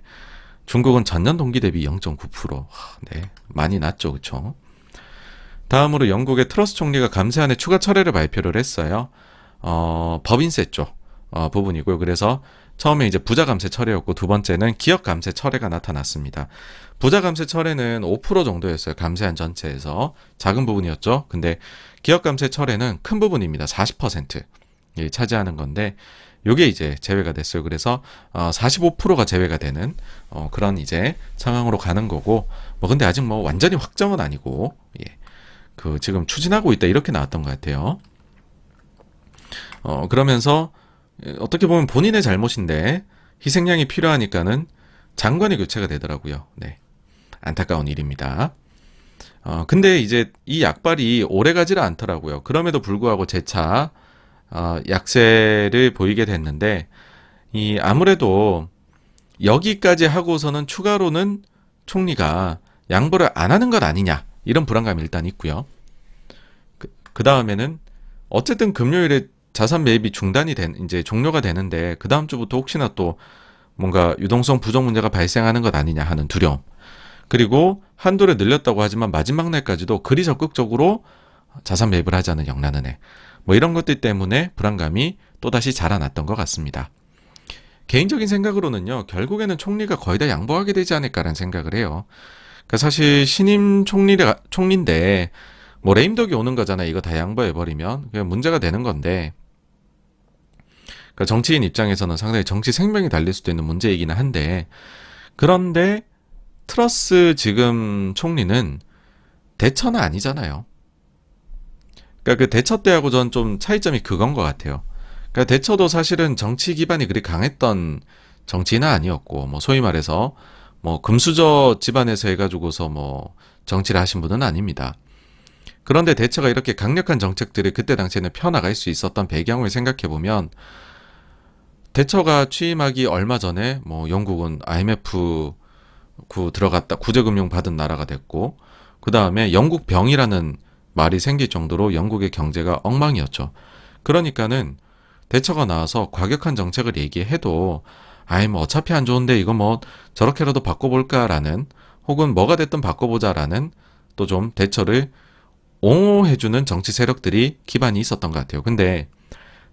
S1: 중국은 전년 동기 대비 0.9%. 네. 많이 낮죠. 그렇죠? 다음으로 영국의 트러스 총리가 감세안에 추가 철회를 발표를 했어요. 어, 법인세 쪽 어, 부분이고요. 그래서 처음에 이제 부자 감세 철회였고 두 번째는 기업 감세 철회가 나타났습니다. 부자 감세 철회는 5% 정도였어요. 감세한 전체에서 작은 부분이었죠. 근데 기업 감세 철회는 큰 부분입니다. 40% 예, 차지하는 건데 요게 이제 제외가 됐어요. 그래서 어 45%가 제외가 되는 어 그런 이제 상황으로 가는 거고 뭐 근데 아직 뭐 완전히 확정은 아니고 예. 그 지금 추진하고 있다 이렇게 나왔던 것 같아요. 어 그러면서 예, 어떻게 보면 본인의 잘못인데 희생양이 필요하니까는 장관이 교체가 되더라고요. 네. 안타까운 일입니다. 어, 근데 이제 이 약발이 오래 가지를 않더라고요. 그럼에도 불구하고 재차 어, 약세를 보이게 됐는데 이 아무래도 여기까지 하고서는 추가로는 총리가 양보를 안 하는 것 아니냐 이런 불안감이 일단 있고요. 그, 그 다음에는 어쨌든 금요일에 자산 매입이 중단이 된 이제 종료가 되는데 그 다음 주부터 혹시나 또 뭔가 유동성 부족 문제가 발생하는 것 아니냐 하는 두려움. 그리고 한도를 늘렸다고 하지만 마지막 날까지도 그리 적극적으로 자산 매입을 하자는은 영란은행. 뭐 이런 것들 때문에 불안감이 또다시 자라났던 것 같습니다. 개인적인 생각으로는요, 결국에는 총리가 거의 다 양보하게 되지 않을까라는 생각을 해요. 그러니까 사실 신임 총리가, 총리인데, 뭐 레임덕이 오는 거잖아요. 이거 다 양보해버리면. 그냥 문제가 되는 건데, 그러니까 정치인 입장에서는 상당히 정치 생명이 달릴 수도 있는 문제이기는 한데, 그런데 트러스 지금 총리는 대처는 아니잖아요. 그러니까 그 대처 때하고 전 좀 차이점이 그건 것 같아요. 그러니까 대처도 사실은 정치 기반이 그리 강했던 정치인은 아니었고 뭐 소위 말해서 뭐 금수저 집안에서 해가지고서 뭐 정치를 하신 분은 아닙니다. 그런데 대처가 이렇게 강력한 정책들이 그때 당시에는 펴나갈 수 있었던 배경을 생각해 보면 대처가 취임하기 얼마 전에 뭐 영국은 IMF 구 들어갔다 구제금융 받은 나라가 됐고 그 다음에 영국 병이라는 말이 생길 정도로 영국의 경제가 엉망이었죠. 그러니까는 대처가 나와서 과격한 정책을 얘기해도 아이 뭐 어차피 안 좋은데 이거 뭐 저렇게라도 바꿔볼까라는 혹은 뭐가 됐든 바꿔보자라는 또 좀 대처를 옹호해주는 정치 세력들이 기반이 있었던 것 같아요. 근데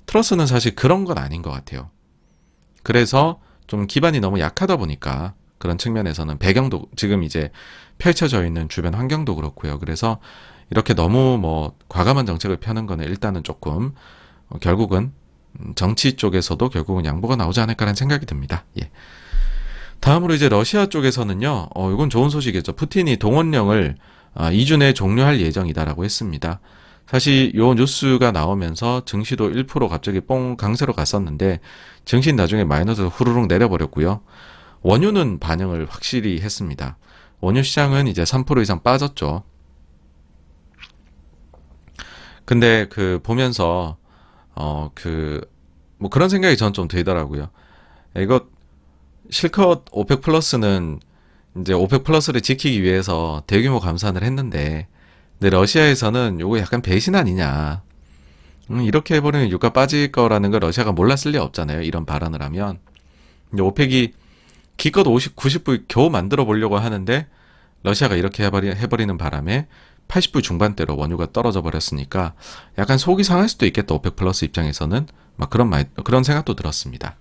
S1: 트러스는 사실 그런 건 아닌 것 같아요. 그래서 좀 기반이 너무 약하다 보니까 그런 측면에서는 배경도 지금 이제 펼쳐져 있는 주변 환경도 그렇고요. 그래서 이렇게 너무 뭐 과감한 정책을 펴는 거는 일단은 조금 어, 결국은 정치 쪽에서도 결국은 양보가 나오지 않을까라는 생각이 듭니다. 예. 다음으로 이제 러시아 쪽에서는요. 어, 이건 좋은 소식이죠. 푸틴이 동원령을 아, 2주 내에 종료할 예정이다라고 했습니다. 사실 요 뉴스가 나오면서 증시도 1% 갑자기 뽕 강세로 갔었는데 증시 는 나중에 마이너스 후루룩 내려버렸고요. 원유는 반영을 확실히 했습니다. 원유 시장은 이제 3% 이상 빠졌죠. 근데 그 보면서 어 그 뭐 그런 생각이 전 좀 들더라고요. 이거 실컷 오펙 플러스는 이제 오펙 플러스를 지키기 위해서 대규모 감산을 했는데 근데 러시아에서는 요거 약간 배신 아니냐. 음, 이렇게 해버리면 유가 빠질 거라는 걸 러시아가 몰랐을 리 없잖아요. 이런 발언을 하면. 이제 오펙이 기껏 50, 90불 겨우 만들어 보려고 하는데 러시아가 이렇게 해버리, 해버리는 바람에 80불 중반대로 원유가 떨어져 버렸으니까 약간 속이 상할 수도 있겠다. 오펙 플러스 입장에서는 막 그런 말, 그런 생각도 들었습니다.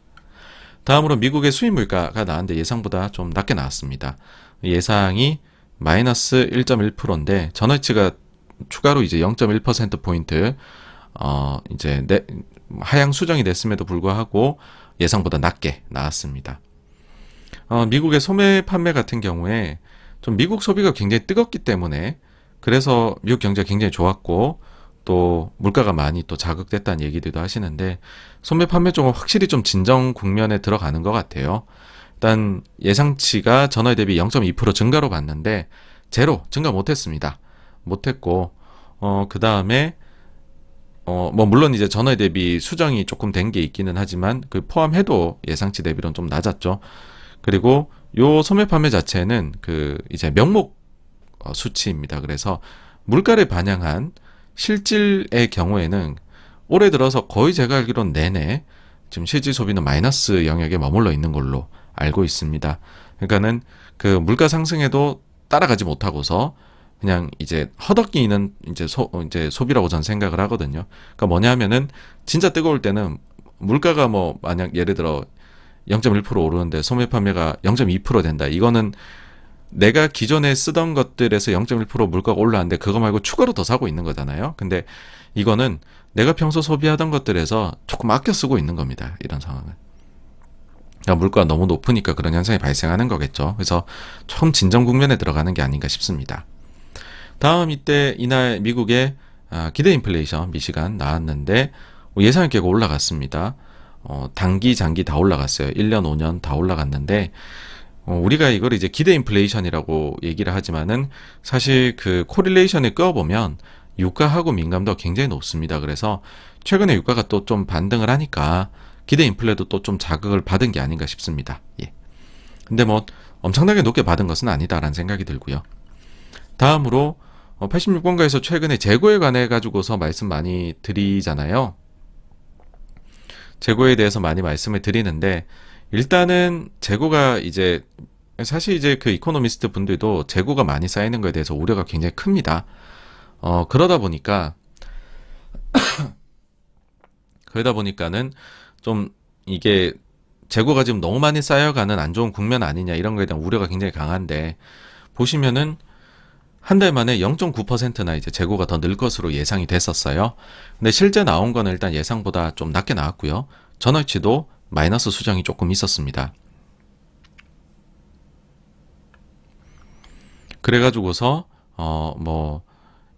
S1: 다음으로 미국의 수입 물가가 나왔는데 예상보다 좀 낮게 나왔습니다. 예상이 마이너스 1.1%인데 전월치가 추가로 이제 0.1% 포인트 어 이제 내, 하향 수정이 됐음에도 불구하고 예상보다 낮게 나왔습니다. 어, 미국의 소매 판매 같은 경우에 좀 미국 소비가 굉장히 뜨겁기 때문에 그래서 미국 경제가 굉장히 좋았고 또 물가가 많이 또 자극됐다는 얘기들도 하시는데 소매 판매 쪽은 확실히 좀 진정 국면에 들어가는 것 같아요. 일단 예상치가 전월 대비 0.2% 증가로 봤는데 제로 증가 못했습니다. 못했고 어그 다음에 어뭐 물론 이제 전월 대비 수정이 조금 된 게 있기는 하지만 그 포함해도 예상치 대비로는 좀 낮았죠. 그리고 요 소매 판매 자체는 그 이제 명목 어, 수치입니다. 그래서 물가를 반영한 실질의 경우에는 올해 들어서 거의 제가 알기론 내내 지금 실질 소비는 마이너스 영역에 머물러 있는 걸로 알고 있습니다. 그러니까는 그 물가 상승에도 따라가지 못하고서 그냥 이제 허덕이는 이제 소 이제 소비라고 저는 생각을 하거든요. 그러니까 뭐냐면은 하 진짜 뜨거울 때는 물가가 뭐 만약 예를 들어 0.1% 오르는데 소매 판매가 0.2% 된다. 이거는 내가 기존에 쓰던 것들에서 0.1% 물가가 올라왔는데 그거 말고 추가로 더 사고 있는 거잖아요. 근데 이거는 내가 평소 소비하던 것들에서 조금 아껴 쓰고 있는 겁니다. 이런 상황은. 그러니까 물가가 너무 높으니까 그런 현상이 발생하는 거겠죠. 그래서 처음 진정 국면에 들어가는 게 아닌가 싶습니다. 다음 이때 이날 미국의 아, 기대 인플레이션 미시간 나왔는데 예상을 깨고 올라갔습니다. 어, 단기 장기 다 올라갔어요. 1년 5년 다 올라갔는데 어, 우리가 이걸 이제 기대 인플레이션이라고 얘기를 하지만은 사실 그 코릴레이션을 끄어보면 유가하고 민감도가 굉장히 높습니다. 그래서 최근에 유가가 또 좀 반등을 하니까 기대 인플레도 또 좀 자극을 받은 게 아닌가 싶습니다. 예. 근데 뭐 엄청나게 높게 받은 것은 아니다라는 생각이 들고요. 다음으로 86번가에서 어, 최근에 재고에 관해 가지고서 말씀 많이 드리잖아요. 재고에 대해서 많이 말씀을 드리는데 일단은 재고가 이제 사실 이제 그 이코노미스트 분들도 재고가 많이 쌓이는 거에 대해서 우려가 굉장히 큽니다. 어, 그러다 보니까 그러다 보니까는 좀 이게 재고가 지금 너무 많이 쌓여가는 안 좋은 국면 아니냐 이런 거에 대한 우려가 굉장히 강한데 보시면은 한달 만에 0.9%나 이제 재고가 더 늘 것으로 예상이 됐었어요. 근데 실제 나온 건 일단 예상보다 좀 낮게 나왔고요. 전월치도 마이너스 수정이 조금 있었습니다. 그래가지고서 어 뭐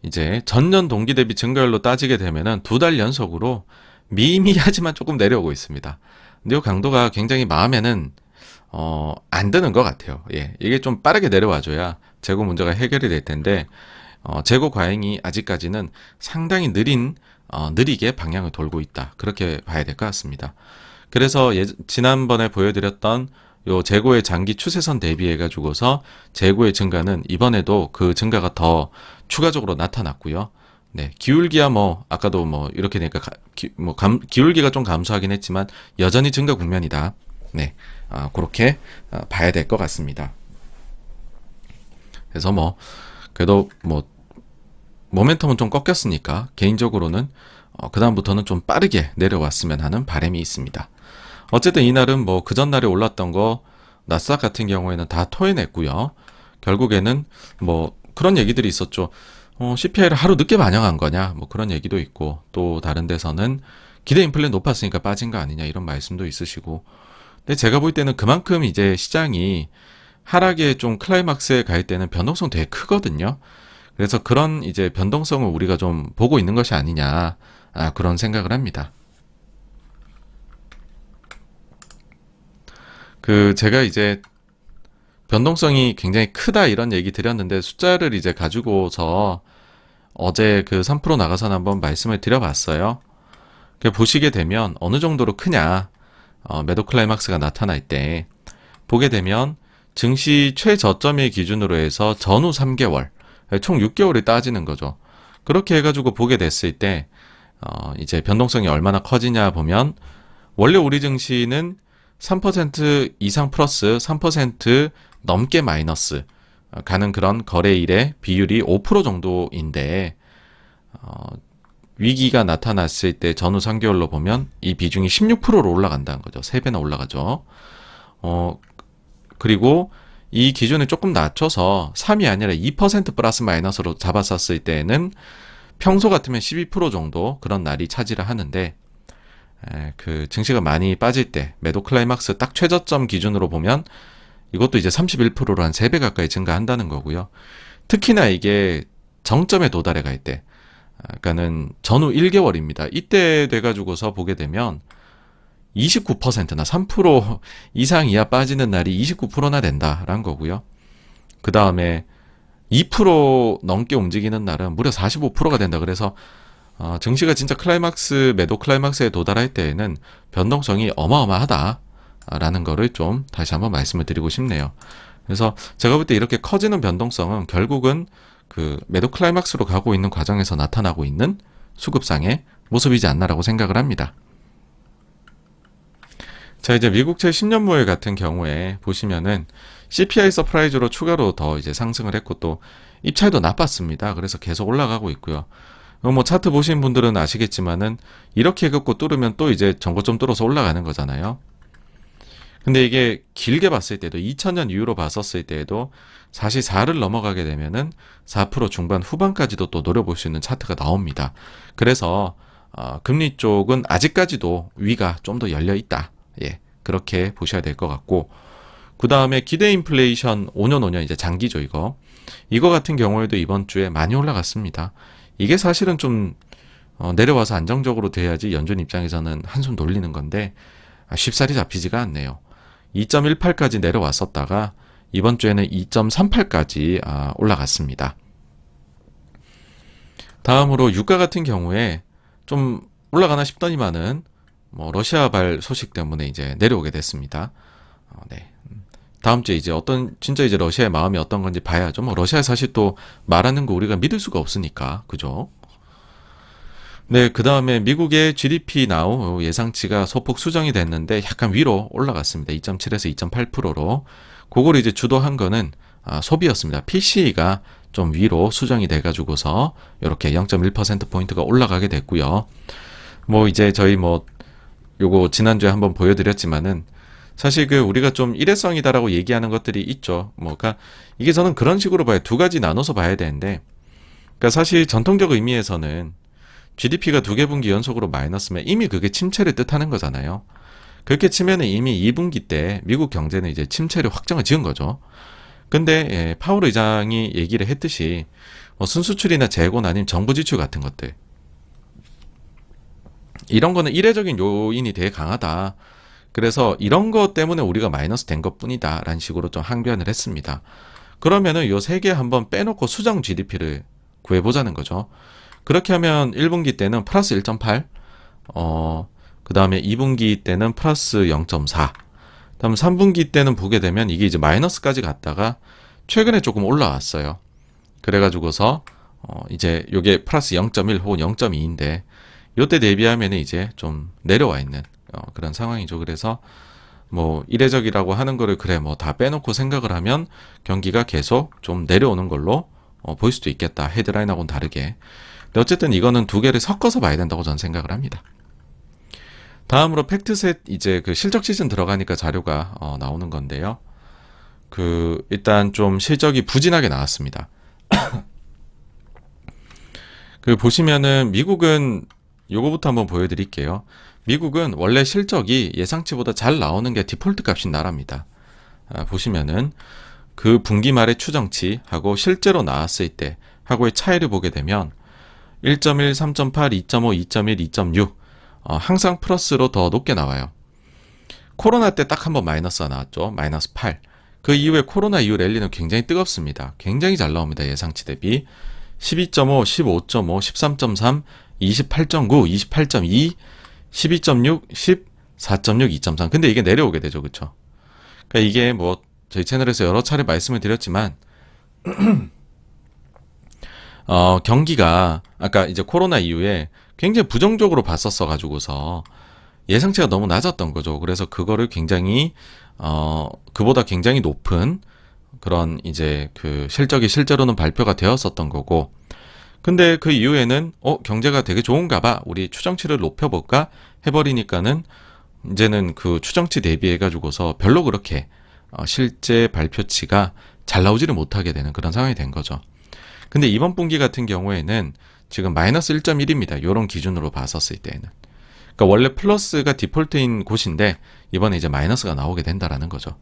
S1: 이제 전년 동기 대비 증가율로 따지게 되면은 두 달 연속으로 미미하지만 조금 내려오고 있습니다. 근데 요 강도가 굉장히 마음에는 어, 안 드는 것 같아요. 예. 이게 좀 빠르게 내려와줘야 재고 문제가 해결이 될 텐데 어, 재고 과잉이 아직까지는 상당히 느린 어, 느리게 방향을 돌고 있다. 그렇게 봐야 될 것 같습니다. 그래서 예, 지난번에 보여드렸던 요 재고의 장기 추세선 대비해 가지고서 재고의 증가는 이번에도 그 증가가 더 추가적으로 나타났고요. 네, 기울기야 뭐 아까도 뭐 이렇게 되니까 가, 기, 뭐 감, 기울기가 좀 감소하긴 했지만 여전히 증가 국면이다. 네, 아, 그렇게 아, 봐야 될 것 같습니다. 그래서 뭐 그래도 뭐 모멘텀은 좀 꺾였으니까 개인적으로는 어, 그다음부터는 좀 빠르게 내려왔으면 하는 바람이 있습니다. 어쨌든 이날은 뭐 그 전날에 올랐던 거 나스닥 같은 경우에는 다 토해냈고요. 결국에는 뭐 그런 얘기들이 있었죠. 어, CPI를 하루 늦게 반영한 거냐 뭐 그런 얘기도 있고 또 다른 데서는 기대 인플레 높았으니까 빠진 거 아니냐 이런 말씀도 있으시고 근데 제가 볼 때는 그만큼 이제 시장이 하락의 좀 클라이막스에 갈 때는 변동성 되게 크거든요. 그래서 그런 이제 변동성을 우리가 좀 보고 있는 것이 아니냐 아, 그런 생각을 합니다. 그 제가 이제 변동성이 굉장히 크다 이런 얘기 드렸는데 숫자를 이제 가지고서 어제 그 3% 나가선 한번 말씀을 드려봤어요. 그 보시게 되면 어느 정도로 크냐 어, 매도 클라이막스가 나타날 때 보게 되면 증시 네. 최저점의 기준으로 해서 전후 3개월, 총 6개월이 따지는 거죠. 그렇게 해가지고 보게 됐을 때, 어, 이제 변동성이 얼마나 커지냐 보면, 원래 우리 증시는 3% 이상 플러스, 3% 넘게 마이너스 어, 가는 그런 거래일의 비율이 5% 정도인데, 어, 위기가 나타났을 때 전후 3개월로 보면 이 비중이 16%로 올라간다는 거죠. 3배나 올라가죠. 어, 그리고 이 기준을 조금 낮춰서 3이 아니라 2% 플러스 마이너스로 잡았었을 때에는 평소 같으면 12% 정도 그런 날이 차지를 하는데 그 증시가 많이 빠질 때 매도 클라이막스 딱 최저점 기준으로 보면 이것도 이제 31%로 한 3배 가까이 증가한다는 거고요. 특히나 이게 정점에 도달해 갈 때, 아, 그러니까는 전후 1개월입니다. 이때 돼가지고서 보게 되면 29%나 3% 이상 이하 빠지는 날이 29%나 된다라는 거고요. 그 다음에 2% 넘게 움직이는 날은 무려 45%가 된다. 그래서 어, 증시가 진짜 클라이막스 매도 클라이막스에 도달할 때에는 변동성이 어마어마하다라는 거를 좀 다시 한번 말씀을 드리고 싶네요. 그래서 제가 볼 때 이렇게 커지는 변동성은 결국은 그 매도 클라이막스로 가고 있는 과정에서 나타나고 있는 수급상의 모습이지 않나라고 생각을 합니다. 자 이제 미국채 10년물 같은 경우에 보시면은 CPI 서프라이즈로 추가로 더 이제 상승을 했고 또입찰도 나빴습니다. 그래서 계속 올라가고 있고요. 뭐 차트 보신 분들은 아시겠지만은 이렇게 긋고 뚫으면 또 이제 전고점 뚫어서 올라가는 거잖아요. 근데 이게 길게 봤을 때도 2000년 이후로 봤었을 때에도 44를 넘어가게 되면은 4% 중반 후반까지도 또 노려볼 수 있는 차트가 나옵니다. 그래서 어, 금리 쪽은 아직까지도 위가 좀 더 열려 있다. 예. 그렇게 보셔야 될 것 같고 그 다음에 기대 인플레이션 5년 5년 이제 장기죠 이거 이거 같은 경우에도 이번 주에 많이 올라갔습니다 이게 사실은 좀 어, 내려와서 안정적으로 돼야지 연준 입장에서는 한숨 돌리는 건데 아, 쉽사리 잡히지가 않네요 2.18까지 내려왔었다가 이번 주에는 2.38까지 아, 올라갔습니다 다음으로 유가 같은 경우에 좀 올라가나 싶더니만은 뭐 러시아발 소식 때문에 이제 내려오게 됐습니다. 어, 네. 다음 주에 이제 어떤 진짜 이제 러시아의 마음이 어떤 건지 봐야죠. 뭐 러시아 사실 또 말하는 거 우리가 믿을 수가 없으니까 그죠? 네, 그 다음에 미국의 GDP 나우 예상치가 소폭 수정이 됐는데 약간 위로 올라갔습니다. 2.7에서 2.8%로. 그걸 이제 주도한 거는 아, 소비였습니다. PCE가 좀 위로 수정이 돼가지고서 이렇게 0.1%포인트가 올라가게 됐고요. 뭐 이제 저희 뭐 요거 지난주에 한번 보여드렸지만은 사실 그 우리가 좀 일회성이다라고 얘기하는 것들이 있죠. 뭐가 그러니까 이게 저는 그런 식으로 봐요. 두 가지 나눠서 봐야 되는데, 그러니까 사실 전통적 의미에서는 GDP가 두 개 분기 연속으로 마이너스면 이미 그게 침체를 뜻하는 거잖아요. 그렇게 치면은 이미 2분기 때 미국 경제는 이제 침체를 확정을 지은 거죠. 근데 예, 파월 의장이 얘기를 했듯이 뭐 순수출이나 재고나 아니면 정부 지출 같은 것들 이런 거는 이례적인 요인이 되게 강하다. 그래서 이런 것 때문에 우리가 마이너스 된 것 뿐이다. 라는 식으로 좀 항변을 했습니다. 그러면은 요 세 개 한번 빼놓고 수정 GDP를 구해보자는 거죠. 그렇게 하면 1분기 때는 플러스 1.8, 어, 그 다음에 2분기 때는 플러스 0.4, 다음 3분기 때는 보게 되면 이게 이제 마이너스까지 갔다가 최근에 조금 올라왔어요. 그래가지고서, 어, 이제 요게 플러스 0.1 혹은 0.2인데, 요때 대비하면 이제 좀 내려와 있는 어, 그런 상황이죠. 그래서 뭐 이례적이라고 하는 거를 그래 뭐 다 빼놓고 생각을 하면 경기가 계속 좀 내려오는 걸로 어, 보일 수도 있겠다. 헤드라인하고는 다르게. 근데 어쨌든 이거는 두 개를 섞어서 봐야 된다고 저는 생각을 합니다. 다음으로 팩트셋 이제 그 실적 시즌 들어가니까 자료가 어, 나오는 건데요. 그 일단 좀 실적이 부진하게 나왔습니다. 그 보시면은 미국은 요거부터 한번 보여드릴게요. 미국은 원래 실적이 예상치보다 잘 나오는 게 디폴트 값인 나라입니다. 아, 보시면은 그 분기 말의 추정치하고 실제로 나왔을 때 하고의 차이를 보게 되면 1.1, 3.8, 2.5, 2.1, 2.6 어, 항상 플러스로 더 높게 나와요. 코로나 때 딱 한번 마이너스가 나왔죠. 마이너스 8. 그 이후에 코로나 이후 랠리는 굉장히 뜨겁습니다. 굉장히 잘 나옵니다. 예상치 대비. 12.5, 15.5, 13.3, 28.9, 28.2, 12.6, 10, 4.6, 2.3. 근데 이게 내려오게 되죠. 그쵸? 그러니까 이게 뭐 저희 채널에서 여러 차례 말씀을 드렸지만 어, 경기가 아까 이제 코로나 이후에 굉장히 부정적으로 봤었어 가지고서 예상치가 너무 낮았던 거죠. 그래서 그거를 굉장히 어 그보다 굉장히 높은 그런 이제 그 실적이 실제로는 발표가 되었었던 거고 근데 그 이후에는 어 경제가 되게 좋은가 봐 우리 추정치를 높여볼까 해버리니까는 이제는 그 추정치 대비해 가지고서 별로 그렇게 어, 실제 발표치가 잘 나오지를 못하게 되는 그런 상황이 된 거죠. 근데 이번 분기 같은 경우에는 지금 마이너스 1.1입니다. 요런 기준으로 봤었을 때에는. 그러니까 원래 플러스가 디폴트인 곳인데 이번에 이제 마이너스가 나오게 된다라는 거죠.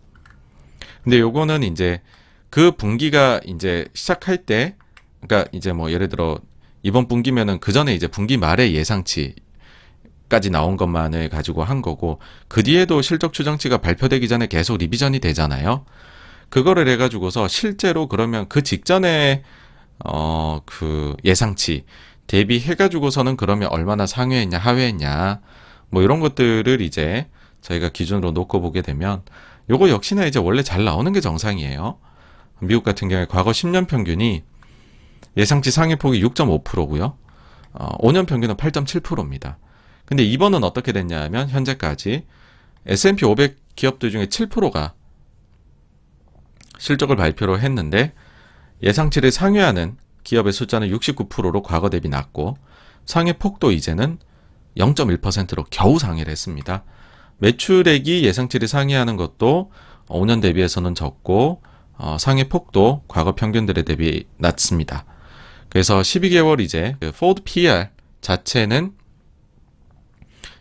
S1: 근데 요거는 이제 그 분기가 이제 시작할 때 그러니까 이제 뭐 예를 들어 이번 분기면은 그 전에 이제 분기 말에 예상치 까지 나온 것만을 가지고 한 거고 그 뒤에도 실적 추정치가 발표되기 전에 계속 리비전이 되잖아요. 그거를 해가지고서 실제로 그러면 그 직전에 어 그 예상치 대비해가지고서는 그러면 얼마나 상회했냐 하회했냐 뭐 이런 것들을 이제 저희가 기준으로 놓고 보게 되면 요거 역시나 이제 원래 잘 나오는 게 정상이에요. 미국 같은 경우에 과거 10년 평균이 예상치 상위 폭이 6.5%고요. 어, 5년 평균은 8.7%입니다. 근데 이번은 어떻게 됐냐면 현재까지 S&P 500 기업들 중에 7%가 실적을 발표를 했는데 예상치를 상회하는 기업의 숫자는 69%로 과거 대비 낮고 상해 폭도 이제는 0.1%로 겨우 상회를 했습니다. 매출액이 예상치를 상회하는 것도 5년 대비해서는 적고 어, 상해 폭도 과거 평균들에 대비 낮습니다. 그래서 12개월 이제 그 포드 PR 자체는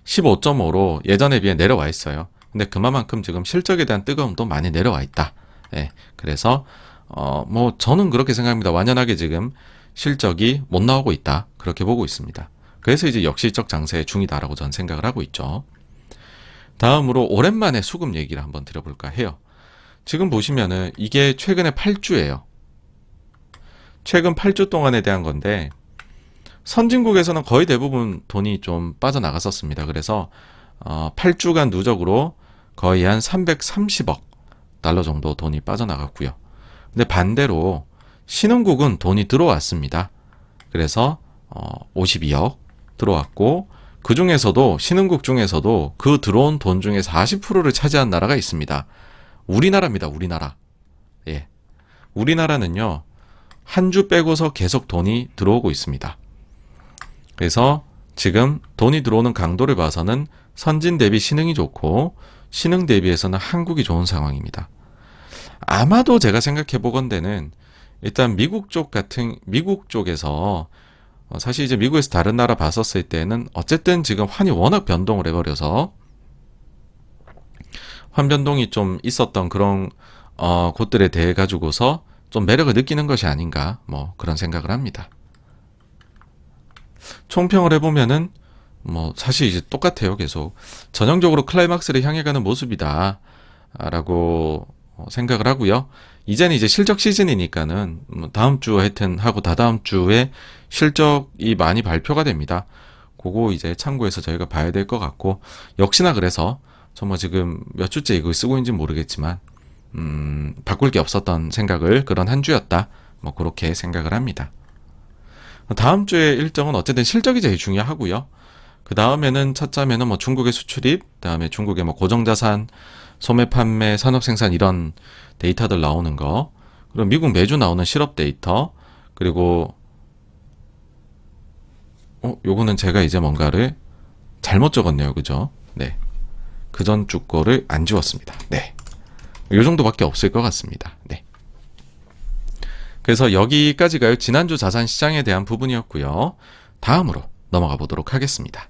S1: 15.5로 예전에 비해 내려와 있어요. 근데 그만큼 지금 실적에 대한 뜨거움도 많이 내려와 있다. 예. 그래서 어뭐 저는 그렇게 생각합니다. 완연하게 지금 실적이 못 나오고 있다. 그렇게 보고 있습니다. 그래서 이제 역실적 장세 중이다라고 저는 생각을 하고 있죠. 다음으로 오랜만에 수급 얘기를 한번 드려볼까 해요. 지금 보시면은 이게 최근에 8주예요. 최근 8주 동안에 대한 건데 선진국에서는 거의 대부분 돈이 좀 빠져나갔었습니다. 그래서 어, 8주간 누적으로 거의 한 330억 달러 정도 돈이 빠져나갔고요. 근데 반대로 신흥국은 돈이 들어왔습니다. 그래서 어, 52억 들어왔고 그 중에서도 신흥국 중에서도 그 들어온 돈 중에 40%를 차지한 나라가 있습니다. 우리나라입니다. 우리나라. 예. 우리나라는요. 한주 빼고서 계속 돈이 들어오고 있습니다. 그래서 지금 돈이 들어오는 강도를 봐서는 선진 대비 신흥이 좋고 신흥 대비해서는 한국이 좋은 상황입니다. 아마도 제가 생각해 보건대는 일단 미국 쪽 같은 미국 쪽에서 어, 사실 이제 미국에서 다른 나라 봤었을 때는 어쨌든 지금 환이 워낙 변동을 해버려서 환 변동이 좀 있었던 그런 어, 곳들에 대해 가지고서 좀 매력을 느끼는 것이 아닌가 뭐 그런 생각을 합니다. 총평을 해보면은 뭐 사실 이제 똑같아요 계속 전형적으로 클라이막스를 향해 가는 모습이다 라고 생각을 하고요 이제는 이제 실적 시즌이니까는 뭐 다음 주 하여튼 하고 다다음 주에 실적이 많이 발표가 됩니다 그거 이제 참고해서 저희가 봐야 될 것 같고 역시나 그래서 정말 뭐 지금 몇 주째 이거 쓰고 있는지 모르겠지만 음, 바꿀 게 없었던 생각을 그런 한 주였다. 뭐 그렇게 생각을 합니다. 다음 주의 일정은 어쨌든 실적이 제일 중요하고요. 그 다음에는 첫째면는뭐 중국의 수출입, 그다음에 중국의 뭐 고정자산, 소매 판매, 산업 생산 이런 데이터들 나오는 거. 그리고 미국 매주 나오는 실업 데이터. 그리고 어, 요거는 제가 이제 뭔가를 잘못 적었네요. 그죠? 네. 그 전 주 거를 안 지웠습니다. 네. 요 정도밖에 없을 것 같습니다. 네. 그래서 여기까지가요. 지난주 자산 시장에 대한 부분이었고요. 다음으로 넘어가 보도록 하겠습니다.